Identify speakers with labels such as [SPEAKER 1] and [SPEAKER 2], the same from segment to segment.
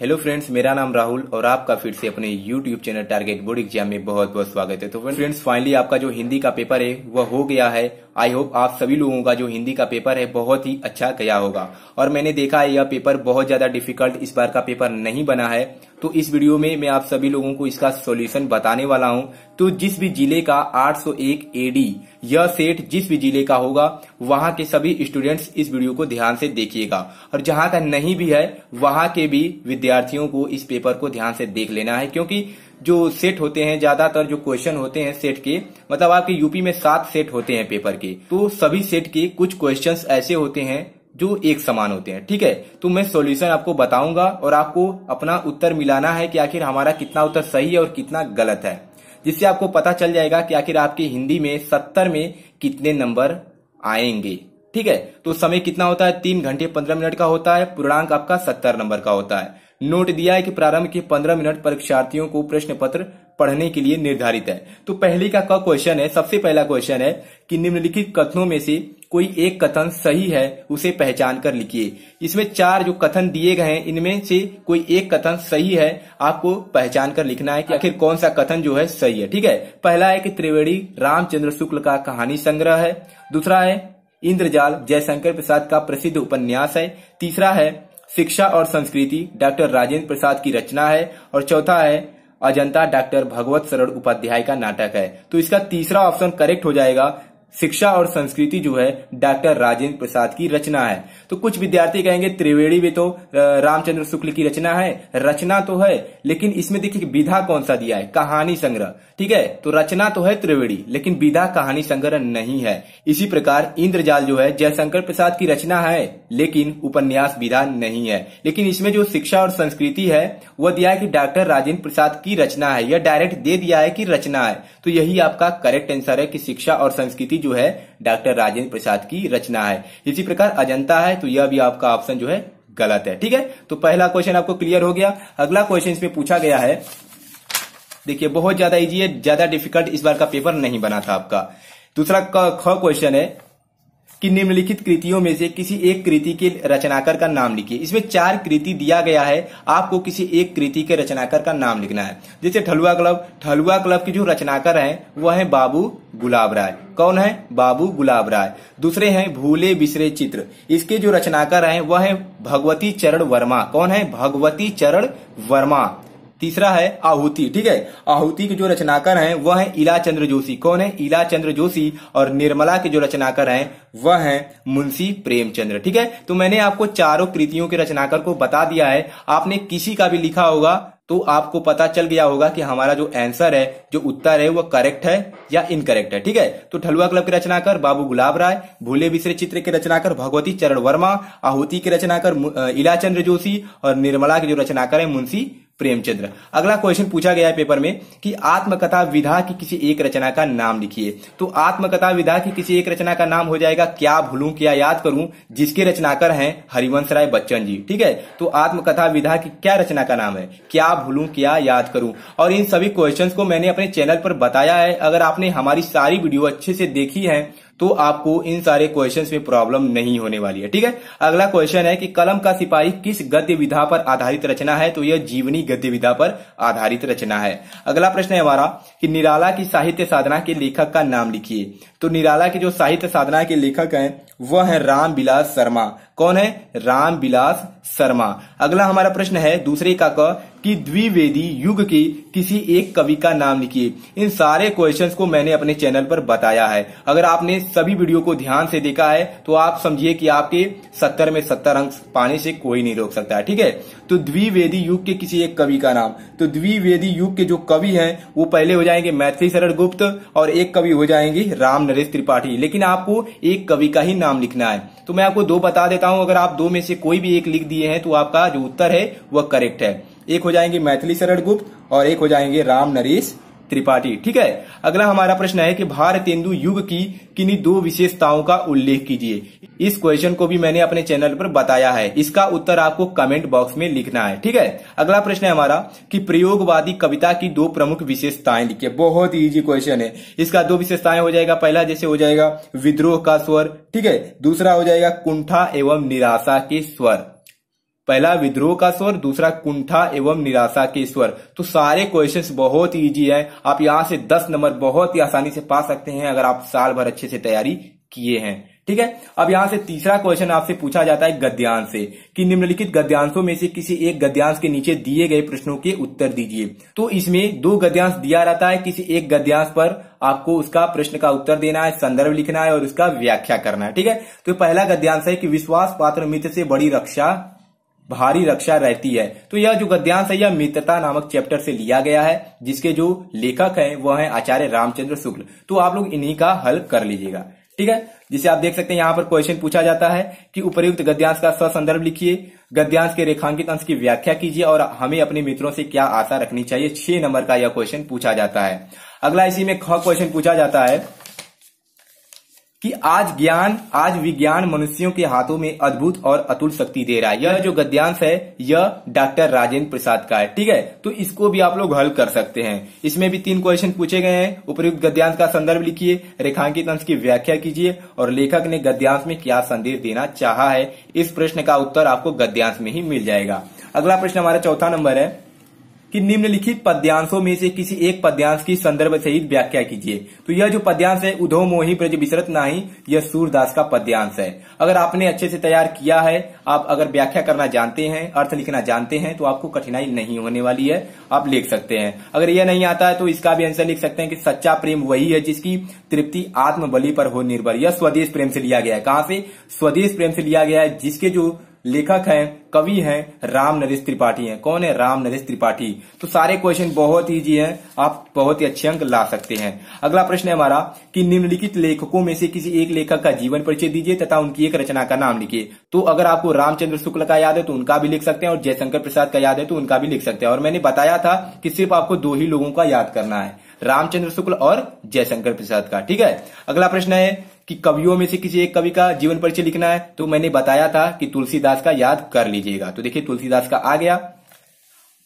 [SPEAKER 1] hello friends मेरा नाम राहुल और आपका फिर से अपने YouTube channel target board exam में बहुत बहुत स्वागत है तो फ्रेंड्स फाइनली आपका जो हिंदी का पेपर है वह हो गया है आई होप आप सभी लोगों का जो हिंदी का पेपर है बहुत ही अच्छा गया होगा और मैंने देखा है यह पेपर बहुत ज्यादा डिफिकल्ट इस बार का पेपर नहीं बना है तो इस वीडियो में मैं आप सभी लोगों को इसका सॉल्यूशन बताने वाला हूं तो जिस भी जिले का 801 एडी यह सेट जिस भी जिले का होगा वहां के सभी स्टूडेंट्स इस वीडियो को ध्यान से देखिएगा और जहां का नहीं भी है वहां के भी विद्यार्थियों को इस पेपर को ध्यान से देख लेना है क्योंकि जो सेट होते हैं ज्यादातर जो क्वेश्चन होते हैं सेट के मतलब आपके यूपी में सात सेट होते हैं पेपर के तो सभी सेट के कुछ क्वेश्चंस ऐसे होते हैं जो एक समान होते हैं ठीक है तो मैं सॉल्यूशन आपको बताऊंगा और आपको अपना उत्तर मिलाना है कि आखिर हमारा कितना उत्तर सही है और कितना गलत है जिससे आपको पता चल जाएगा कि आखिर आपके हिंदी में सत्तर में कितने नंबर आएंगे ठीक है तो समय कितना होता है तीन घंटे पंद्रह मिनट का होता है पूर्णांक आपका सत्तर नंबर का होता है नोट दिया है कि प्रारंभ के 15 मिनट परीक्षार्थियों को प्रश्न पत्र पढ़ने के लिए निर्धारित है तो पहले का क्वेश्चन है सबसे पहला क्वेश्चन है कि निम्नलिखित कथनों में से कोई एक कथन सही है उसे पहचान कर लिखिए इसमें चार जो कथन दिए गए हैं इनमें से कोई एक कथन सही है आपको पहचान कर लिखना है कि आखिर कौन सा कथन जो है सही है ठीक है पहला है कि त्रिवेणी रामचंद्र शुक्ल का कहानी संग्रह है दूसरा है इंद्रजाल जयशंकर प्रसाद का प्रसिद्ध उपन्यास है तीसरा है शिक्षा और संस्कृति डॉक्टर राजेंद्र प्रसाद की रचना है और चौथा है अजंता डॉक्टर भगवत शरण उपाध्याय का नाटक है तो इसका तीसरा ऑप्शन करेक्ट हो जाएगा शिक्षा और संस्कृति जो है डॉक्टर राजेंद्र प्रसाद की रचना है तो कुछ विद्यार्थी कहेंगे त्रिवेणी भी तो रामचंद्र शुक्ल की रचना है रचना तो है लेकिन इसमें देखिए विधा कौन सा दिया है कहानी संग्रह ठीक है तो रचना तो है त्रिवेणी लेकिन विधा कहानी संग्रह नहीं है इसी प्रकार इंद्रजाल जो है जयशंकर प्रसाद की रचना है लेकिन उपन्यास विधा नहीं है लेकिन इसमें जो शिक्षा और संस्कृति है वह दिया है कि डॉक्टर राजेंद्र प्रसाद की रचना है या डायरेक्ट दे दिया है कि रचना है तो यही आपका करेक्ट आंसर है कि शिक्षा और संस्कृति जो है डॉक्टर राजेंद्र प्रसाद की रचना है इसी प्रकार अजंता है तो यह भी आपका ऑप्शन जो है गलत है ठीक है तो पहला क्वेश्चन आपको क्लियर हो गया अगला क्वेश्चन इसमें पूछा गया है देखिए बहुत ज्यादा इजी है ज्यादा डिफिकल्ट इस बार का पेपर नहीं बना था आपका दूसरा क्वेश्चन है कि निम्नलिखित कृतियों में से किसी एक कृति के रचनाकार का नाम लिखिए इसमें चार कृति दिया गया है आपको किसी एक कृति के रचनाकार का नाम लिखना है जैसे ठलुआ क्लब ठलुआ क्लब के जो रचनाकार हैं वह है बाबू गुलाब राय कौन है बाबू गुलाब राय दूसरे हैं भूले बिसरे चित्र इसके जो रचनाकार हैं वह है भगवती चरण वर्मा कौन है भगवती चरण वर्मा तीसरा है आहुति ठीक है आहुति के जो रचनाकार हैं वह है इला चंद्र जोशी कौन है इला चंद्र जोशी और निर्मला के जो रचनाकार हैं वह है मुंशी प्रेमचंद्र ठीक है तो मैंने आपको चारों कृतियों के रचनाकार को बता दिया है आपने किसी का भी लिखा होगा तो आपको पता चल गया होगा कि हमारा जो आंसर है जो उत्तर है वह करेक्ट है या इनकरेक्ट है ठीक है तो ठलुआ क्लब के रचनाकार बाबू गुलाब राय भूले बिसरे चित्र के रचनाकार भगवती चरण वर्मा आहुति के रचनाकार इलाचंद्र जोशी और निर्मला के जो रचनाकार है मुंशी प्रेमचंद्र अगला क्वेश्चन पूछा गया है पेपर में कि आत्मकथा विधा की किसी एक रचना का नाम लिखिए तो आत्मकथा विधा की किसी एक रचना का नाम हो जाएगा क्या भूलूं क्या याद करूं जिसके रचनाकार हैं हरिवंश राय बच्चन जी ठीक है तो आत्मकथा विधा की क्या रचना का नाम है क्या भूलूं क्या याद करूं और इन सभी क्वेश्चन को मैंने अपने चैनल पर बताया है अगर आपने हमारी सारी वीडियो अच्छे से देखी है तो आपको इन सारे क्वेश्चन में प्रॉब्लम नहीं होने वाली है ठीक है अगला क्वेश्चन है कि कलम का सिपाही किस गद्य विधा पर आधारित रचना है तो यह जीवनी गद्य विधा पर आधारित रचना है अगला प्रश्न है हमारा कि निराला की साहित्य साधना के लेखक का नाम लिखिए तो निराला की जो साहित्य साधना के लेखक हैं वह है बिलास शर्मा कौन है बिलास शर्मा अगला हमारा प्रश्न है दूसरे का क कि द्विवेदी युग की किसी एक कवि का नाम लिखिए इन सारे क्वेश्चंस को मैंने अपने चैनल पर बताया है अगर आपने सभी वीडियो को ध्यान से देखा है तो आप समझिए कि आपके सत्तर में सत्तर अंक पाने से कोई नहीं रोक सकता है ठीक है तो द्विवेदी युग के किसी एक कवि का नाम तो द्विवेदी युग के जो कवि हैं वो पहले हो जाएंगे मैथिली शरण गुप्त और एक कवि हो जाएंगी राम नरेश त्रिपाठी लेकिन आपको एक कवि का ही नाम लिखना है तो मैं आपको दो बता देता हूं अगर आप दो में से कोई भी एक लिख दिए हैं तो आपका जो उत्तर है वह करेक्ट है एक हो जाएंगे मैथिली शरण गुप्त और एक हो जाएंगे राम नरेश त्रिपाठी ठीक है अगला हमारा प्रश्न है कि भारतेंदु युग की किन्हीं दो विशेषताओं का उल्लेख कीजिए इस क्वेश्चन को भी मैंने अपने चैनल पर बताया है इसका उत्तर आपको कमेंट बॉक्स में लिखना है ठीक है अगला प्रश्न है हमारा कि प्रयोगवादी कविता की दो प्रमुख विशेषताएं लिखिए बहुत इजी क्वेश्चन है इसका दो विशेषताएं हो जाएगा पहला जैसे हो जाएगा विद्रोह का स्वर ठीक है दूसरा हो जाएगा कुंठा एवं निराशा के स्वर पहला विद्रोह का स्वर दूसरा कुंठा एवं निराशा के स्वर तो सारे क्वेश्चंस बहुत इजी है आप यहाँ से दस नंबर बहुत ही आसानी से पा सकते हैं अगर आप साल भर अच्छे से तैयारी किए हैं ठीक है अब यहाँ से तीसरा क्वेश्चन आपसे पूछा जाता है गद्यांश से कि निम्नलिखित गद्यांशों में से किसी एक गद्यांश के नीचे दिए गए प्रश्नों के उत्तर दीजिए तो इसमें दो गद्यांश दिया रहता है किसी एक गद्यांश पर आपको उसका प्रश्न का उत्तर देना है संदर्भ लिखना है और उसका व्याख्या करना है ठीक है तो पहला गद्यांश है कि विश्वास पात्र मित्र से बड़ी रक्षा भारी रक्षा रहती है तो यह जो गद्यांश है यह मित्रता नामक चैप्टर से लिया गया है जिसके जो लेखक हैं वह हैं आचार्य रामचंद्र शुक्ल तो आप लोग इन्हीं का हल कर लीजिएगा ठीक है जिसे आप देख सकते हैं यहाँ पर क्वेश्चन पूछा जाता है कि उपयुक्त गद्यांश का ससंदर्भ लिखिए गद्यांश के रेखांकित अंश की व्याख्या कीजिए और हमें अपने मित्रों से क्या आशा रखनी चाहिए छह नंबर का यह क्वेश्चन पूछा जाता है अगला इसी में ख क्वेश्चन पूछा जाता है कि आज ज्ञान आज विज्ञान मनुष्यों के हाथों में अद्भुत और अतुल शक्ति दे रहा है यह जो गद्यांश है यह डॉक्टर राजेंद्र प्रसाद का है ठीक है तो इसको भी आप लोग हल कर सकते हैं इसमें भी तीन क्वेश्चन पूछे गए हैं उपयुक्त गद्यांश का संदर्भ लिखिए रेखांकित अंश की व्याख्या कीजिए और लेखक ने गद्यांश में क्या संदेश देना चाह है इस प्रश्न का उत्तर आपको गद्यांश में ही मिल जाएगा अगला प्रश्न हमारा चौथा नंबर है कि निम्नलिखित पद्यांशों में से किसी एक पद्यांश की संदर्भ सहित व्याख्या कीजिए तो यह जो पद्यांश है उधो मोही ब्रज बिसरत नाही यह सूरदास का पद्यांश है अगर आपने अच्छे से तैयार किया है आप अगर व्याख्या करना जानते हैं अर्थ लिखना जानते हैं तो आपको कठिनाई नहीं होने वाली है आप लिख सकते हैं अगर यह नहीं आता है तो इसका भी आंसर लिख सकते हैं कि सच्चा प्रेम वही है जिसकी तृप्ति आत्मबली पर हो निर्भर यह स्वदेश प्रेम से लिया गया है कहां से स्वदेश प्रेम से लिया गया है जिसके जो लेखक हैं कवि हैं राम नरेश त्रिपाठी हैं कौन है राम नरेश त्रिपाठी तो सारे क्वेश्चन बहुत इजी हैं आप बहुत ही अच्छे अंक ला सकते हैं अगला प्रश्न है हमारा कि निम्नलिखित लेखकों में से किसी एक लेखक का जीवन परिचय दीजिए तथा उनकी एक रचना का नाम लिखिए तो अगर आपको रामचंद्र शुक्ल का याद है तो उनका भी लिख सकते हैं और जयशंकर प्रसाद का याद है तो उनका भी लिख सकते हैं और मैंने बताया था कि सिर्फ आपको दो ही लोगों का याद करना है रामचंद्र शुक्ल और जयशंकर प्रसाद का ठीक है अगला प्रश्न है कि कवियों में से किसी एक कवि का जीवन परिचय लिखना है तो मैंने बताया था कि तुलसीदास का याद कर लीजिएगा तो देखिए तुलसीदास का आ गया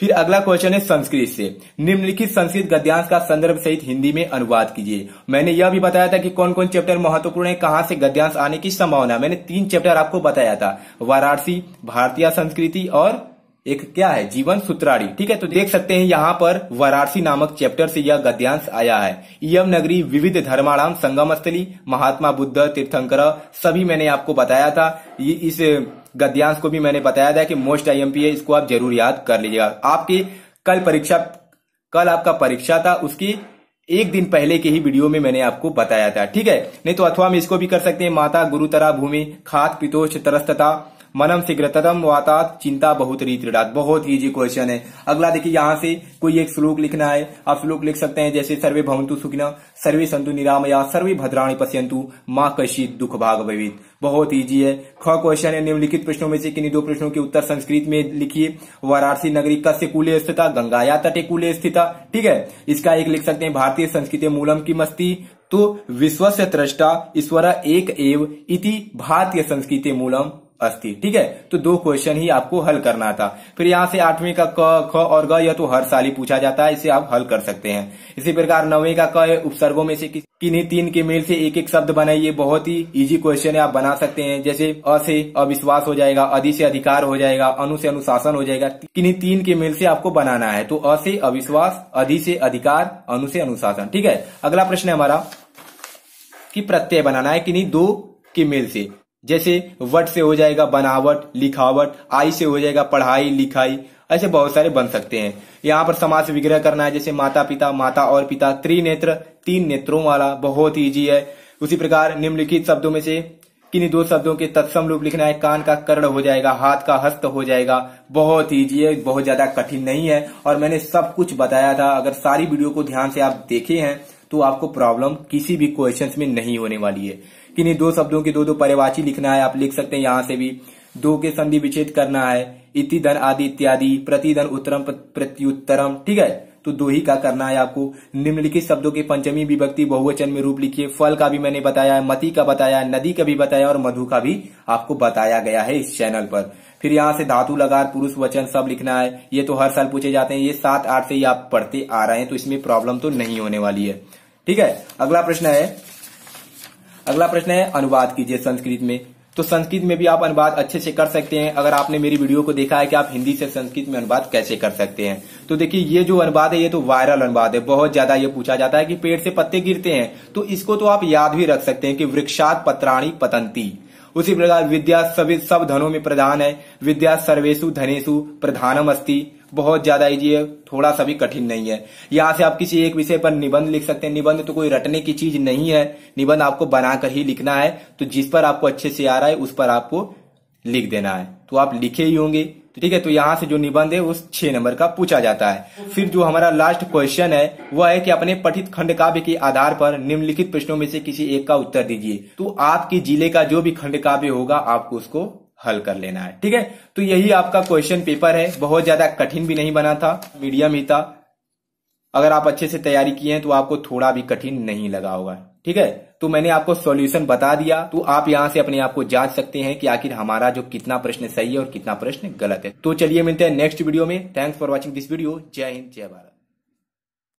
[SPEAKER 1] फिर अगला क्वेश्चन है संस्कृत से निम्नलिखित संस्कृत गद्यांश का संदर्भ सहित हिंदी में अनुवाद कीजिए मैंने यह भी बताया था कि कौन कौन चैप्टर महत्वपूर्ण है कहां से गद्यांश आने की संभावना मैंने तीन चैप्टर आपको बताया था वाराणसी भारतीय संस्कृति और एक क्या है जीवन सूत्राड़ी ठीक है तो देख सकते हैं यहाँ पर वाराणसी नामक चैप्टर से यह गद्यांश आया है यम नगरी विविध धर्माराम संगम स्थली महात्मा बुद्ध तीर्थंकर सभी मैंने आपको बताया था इस गद्यांश को भी मैंने बताया था कि मोस्ट आई है इसको आप जरूर याद कर लीजिएगा आपकी कल परीक्षा कल आपका परीक्षा था उसकी एक दिन पहले के ही वीडियो में मैंने आपको बताया था ठीक है नहीं तो अथवा हम इसको भी कर सकते हैं माता गुरुतरा भूमि खात पितोष तरस्तता मनम शीघ्रतम वाता चिंता बहुत रीत रिडात बहुत इजी क्वेश्चन है अगला देखिए यहाँ से कोई एक श्लोक लिखना है आप श्लोक लिख सकते हैं जैसे सर्वे भवंतु सुखिन सर्वे संतु निरामया सर्वे भद्राणी पश्यंतु माँ कशी दुख भाग भवित बहुत इजी है ख क्वेश्चन है निम्नलिखित प्रश्नों में से किन्हीं दो प्रश्नों के उत्तर संस्कृत में लिखिए वाराणसी नगरी कस्य कूले स्थित गंगाया तटे कूले स्थित ठीक है इसका एक लिख सकते हैं भारतीय संस्कृति मूलम की मस्ती तो विश्वस्य त्रष्टा ईश्वर एक एव इति भारतीय संस्कृति मूलम अस्थि ठीक है तो दो क्वेश्चन ही आपको हल करना था फिर यहाँ से आठवीं का क ख और ग यह तो हर साल ही पूछा जाता है इसे आप हल कर सकते हैं इसी प्रकार नवे का क है उपसर्गो में से किन्हीं तीन के मेल से एक एक शब्द बनाइए बहुत ही इजी क्वेश्चन है आप बना सकते हैं जैसे अ से अविश्वास हो जाएगा अधि से अधिकार हो जाएगा अनु से अनुशासन हो जाएगा किन्हीं तीन के मेल से आपको बनाना है तो अ से अविश्वास अधि से अधिकार अनु से अनुशासन ठीक है अगला प्रश्न है हमारा कि प्रत्यय बनाना है किन्हीं दो के मेल से जैसे वट से हो जाएगा बनावट लिखावट आई से हो जाएगा पढ़ाई लिखाई ऐसे बहुत सारे बन सकते हैं यहाँ पर समाज विग्रह करना है जैसे माता पिता माता और पिता त्रिनेत्र तीन नेत्रों वाला बहुत ईजी है उसी प्रकार निम्नलिखित शब्दों में से किन्हीं दो शब्दों के तत्सम रूप लिखना है कान का कर्ण हो जाएगा हाथ का हस्त हो जाएगा बहुत ईजी है बहुत ज्यादा कठिन नहीं है और मैंने सब कुछ बताया था अगर सारी वीडियो को ध्यान से आप देखे हैं तो आपको प्रॉब्लम किसी भी क्वेश्चन में नहीं होने वाली है किन्हीं दो शब्दों के दो दो परिवाची लिखना है आप लिख सकते हैं यहाँ से भी दो के संधि विच्छेद करना है इति धन आदि इत्यादि प्रतिधन उत्तरम प्रत्युत्तरम ठीक है तो दो ही का करना है आपको निम्नलिखित शब्दों के पंचमी विभक्ति बहुवचन में रूप लिखिए फल का भी मैंने बताया है मती का बताया है नदी का भी बताया और मधु का भी आपको बताया गया है इस चैनल पर फिर यहाँ से धातु लगार पुरुष वचन सब लिखना है ये तो हर साल पूछे जाते हैं ये सात आठ से ही आप पढ़ते आ रहे हैं तो इसमें प्रॉब्लम तो नहीं होने वाली है ठीक है अगला प्रश्न है अगला प्रश्न है अनुवाद कीजिए संस्कृत में तो संस्कृत में भी आप अनुवाद अच्छे से कर सकते हैं अगर आपने मेरी वीडियो को देखा है कि आप हिंदी से संस्कृत में अनुवाद कैसे कर सकते हैं तो देखिए ये जो अनुवाद है ये तो वायरल अनुवाद है बहुत ज्यादा ये पूछा जाता है कि पेड़ से पत्ते गिरते हैं तो इसको तो आप याद भी रख सकते हैं कि वृक्षात पत्राणी पतंती उसी प्रकार विद्या सभी सब धनों में प्रधान है विद्या सर्वेशु धनेशु प्रधानम अस्ती बहुत ज्यादा ईजी है थोड़ा सा भी कठिन नहीं है यहाँ से आप किसी एक विषय पर निबंध लिख सकते हैं निबंध तो कोई रटने की चीज नहीं है निबंध आपको बनाकर ही लिखना है तो जिस पर आपको अच्छे से आ रहा है उस पर आपको लिख देना है तो आप लिखे ही होंगे तो ठीक है तो यहाँ से जो निबंध है उस छह नंबर का पूछा जाता है फिर जो हमारा लास्ट क्वेश्चन है वह है कि अपने पठित खंड काव्य के आधार पर निम्नलिखित प्रश्नों में से किसी एक का उत्तर दीजिए तो आपके जिले का जो भी खंड काव्य होगा आपको उसको हल कर लेना है ठीक है तो यही आपका क्वेश्चन पेपर है बहुत ज्यादा कठिन भी नहीं बना था मीडियम ही था अगर आप अच्छे से तैयारी किए हैं तो आपको थोड़ा भी कठिन नहीं लगा होगा ठीक है तो मैंने आपको सॉल्यूशन बता दिया तो आप यहां से अपने आप को जांच सकते हैं कि आखिर हमारा जो कितना प्रश्न सही है और कितना प्रश्न गलत है तो चलिए मिलते हैं नेक्स्ट वीडियो में thanks for watching this video जय हिंद जय भारत